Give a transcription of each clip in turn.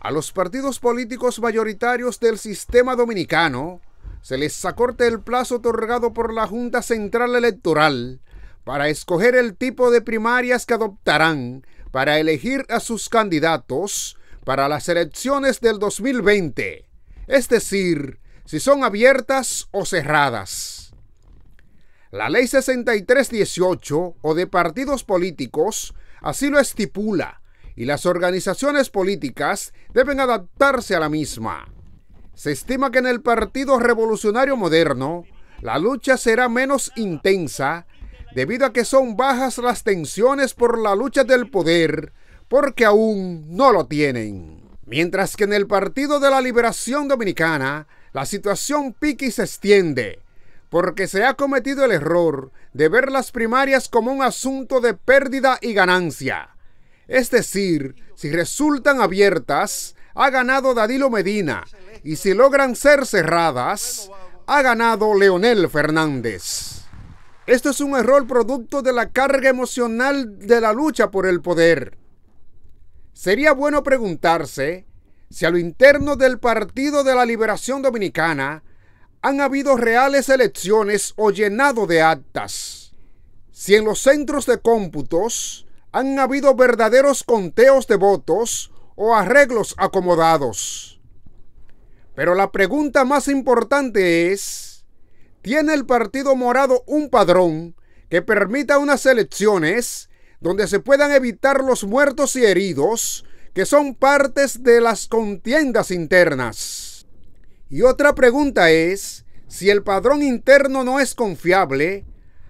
A los partidos políticos mayoritarios del sistema dominicano se les acorte el plazo otorgado por la Junta Central Electoral para escoger el tipo de primarias que adoptarán para elegir a sus candidatos para las elecciones del 2020, es decir, si son abiertas o cerradas. La Ley 6318 o de partidos políticos así lo estipula y las organizaciones políticas deben adaptarse a la misma. Se estima que en el Partido Revolucionario Moderno la lucha será menos intensa debido a que son bajas las tensiones por la lucha del poder porque aún no lo tienen. Mientras que en el Partido de la Liberación Dominicana la situación pique se extiende porque se ha cometido el error de ver las primarias como un asunto de pérdida y ganancia es decir, si resultan abiertas, ha ganado dadilo Medina. Y si logran ser cerradas, ha ganado Leonel Fernández. Esto es un error producto de la carga emocional de la lucha por el poder. Sería bueno preguntarse si a lo interno del Partido de la Liberación Dominicana han habido reales elecciones o llenado de actas. Si en los centros de cómputos han habido verdaderos conteos de votos o arreglos acomodados. Pero la pregunta más importante es, ¿tiene el Partido Morado un padrón que permita unas elecciones donde se puedan evitar los muertos y heridos que son partes de las contiendas internas? Y otra pregunta es, si el padrón interno no es confiable,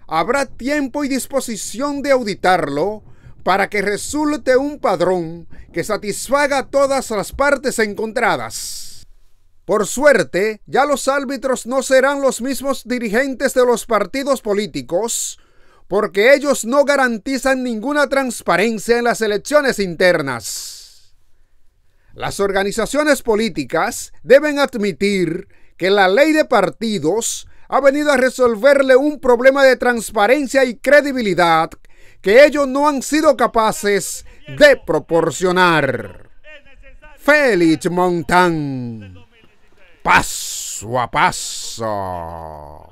¿habrá tiempo y disposición de auditarlo para que resulte un padrón que satisfaga todas las partes encontradas. Por suerte, ya los árbitros no serán los mismos dirigentes de los partidos políticos, porque ellos no garantizan ninguna transparencia en las elecciones internas. Las organizaciones políticas deben admitir que la ley de partidos ha venido a resolverle un problema de transparencia y credibilidad que ellos no han sido capaces de proporcionar. Félix Montán, paso a paso.